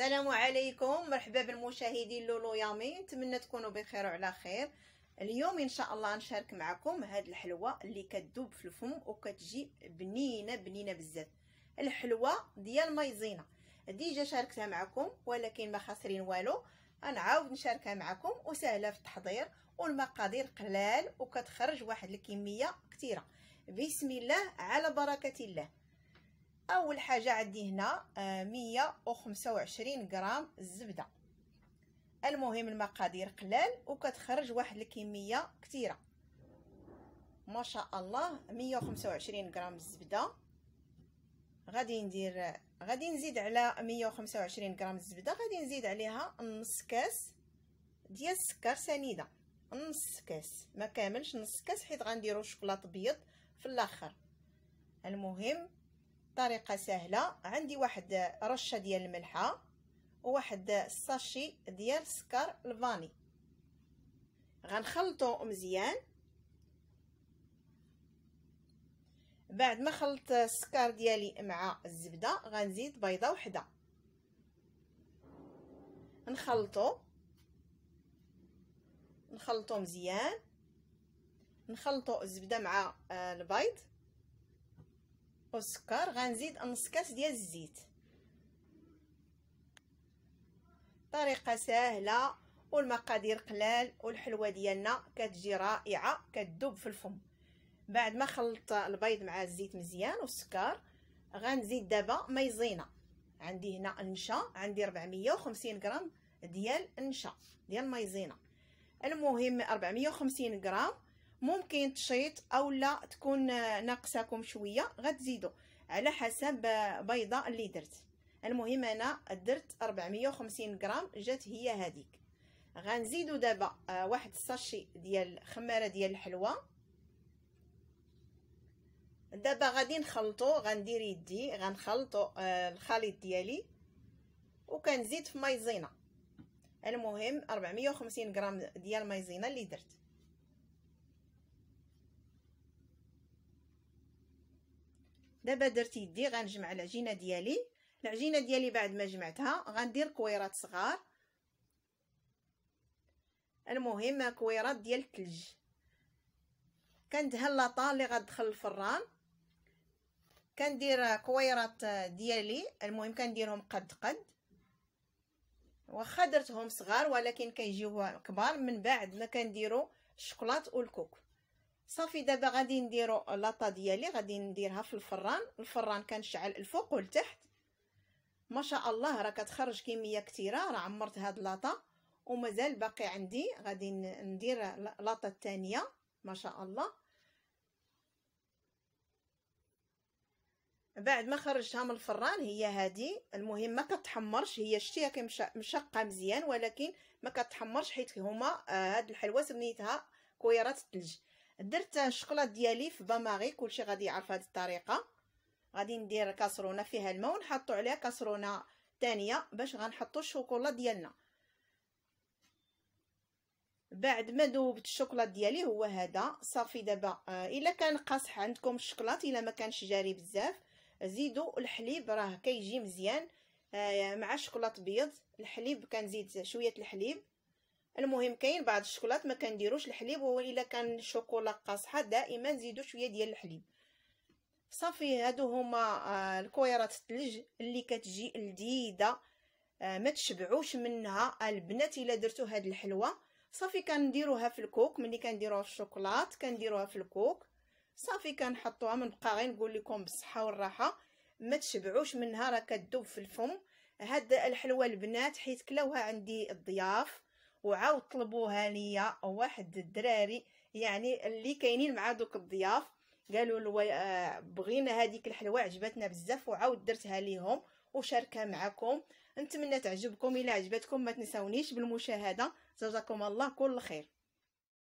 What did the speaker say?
السلام عليكم مرحبا بالمشاهدين لولو يامي نتمنى تكونوا بخير وعلى خير اليوم ان شاء الله نشارك معكم هاد الحلوه اللي كتذوب في الفم وكتجي بنينه بنينه بزاف الحلوه ديال مايزينا ديجا شاركتها معكم ولكن ما خاسرين والو غنعاود نشاركها معكم وسهله في التحضير والمقادير قلال وكتخرج واحد الكميه كثيره بسم الله على بركه الله اول حاجه عندي هنا آه، مية وخمسة وعشرين غرام الزبده المهم المقادير قلال وكتخرج واحد الكميه كثيره ما شاء الله مية وخمسة وعشرين غرام الزبده غادي ندير غادي نزيد على مية وخمسة وعشرين غرام الزبده غادي نزيد عليها نص كاس ديال السكر سنيده نص كاس ما كاملش نص كاس حيت غنديرو شوكولاط ابيض في الاخر المهم طريقه سهله عندي واحد رشه ديال الملحه وواحد الساشي ديال سكر الفاني غنخلطو مزيان بعد ما خلطت السكر ديالي مع الزبده غنزيد بيضه وحده نخلطو نخلطو مزيان نخلطو الزبده مع البيض والسكر غنزيد نص كاس ديال الزيت طريقه سهله والمقادير قلال والحلوه ديالنا كتجي رائعه كتذوب في الفم بعد ما خلطت البيض مع الزيت مزيان والسكر غنزيد دابا مايزينا عندي هنا النشا عندي 450 غرام ديال النشا ديال مايزينا المهم 450 غرام ممكن تشيط او لا تكون ناقصاكم شويه غتزيدوا على حسب بيضه اللي درت المهم انا درت 450 غرام جات هي هذيك غنزيدوا دابا آه، واحد الساشي ديال خماره ديال الحلوه دابا غادي نخلطو غندير يدي غنخلطو آه، الخليط ديالي وكنزيد في مايزينا المهم 450 غرام ديال مايزينا اللي درت دابا درت يدي غنجمع العجينه ديالي العجينه ديالي بعد ما جمعتها غندير كويرات صغار المهم كويرات ديال الثلج كندهن لاطا اللي غدخل الفران كندير كويرات ديالي المهم كنديرهم قد قد وخدرتهم درتهم صغار ولكن كيجيو كبار من بعد ما كنديروا الشوكولات والكوك صافي دابا غادي نديرو لاطا ديالي غادي نديرها في الفران الفران كنشعل الفوق والتحت ما شاء الله راه كتخرج كميه كثيره راه عمرت هاد لاطا ومازال باقي عندي غادي ندير لاطا الثانيه ما شاء الله بعد ما خرجتها من الفران هي هادي المهم ما كتحمرش هي شتيها مشقه مزيان ولكن ما كتحمرش حيت هما آه، هاد الحلوه سميتها كويرات الثلج درت الشكلاط ديالي في باماري كلشي غادي يعرف هذه الطريقه غادي ندير كاسرونه فيها الماء ونحطو عليها كاسرونه ثانيه باش غنحطو الشوكولا ديالنا بعد ما ذوبت الشوكولا ديالي هو هذا صافي دابا آه، الا كان قاصح عندكم الشوكولاط الا ما كانش جاري بزاف زيدوا الحليب راه كيجي مزيان آه، مع الشوكولاط بيض الحليب كنزيد شويه الحليب المهم كاين بعض الشوكولات ما كنديروش الحليب وهو الا كان الشوكولا قاصحه دائما نزيدو شويه ديال الحليب صافي هادو هما آه، الكويرات الثلج اللي كتجي لذيذه آه، ما تشبعوش منها البنات الا درتو هاد الحلوه صافي كنديروها في الكوك ملي كنديروها في الشوكولات كنديروها في الكوك صافي كنحطوها منبقى غير نقول لكم بالصحه والراحه ما تشبعوش منها راه كتذوب في الفم هاد الحلوه البنات حيت كلاوها عندي الضياف وعاود طلبوها ليا واحد الدراري يعني اللي كاينين مع دوك الضياف قالوا لو آه، بغينا هذيك الحلوه عجبتنا بزاف وعاود درتها ليهم وشاركها معكم نتمنى تعجبكم الى عجبتكم ما تنساونيش بالمشاهده جزاكم الله كل خير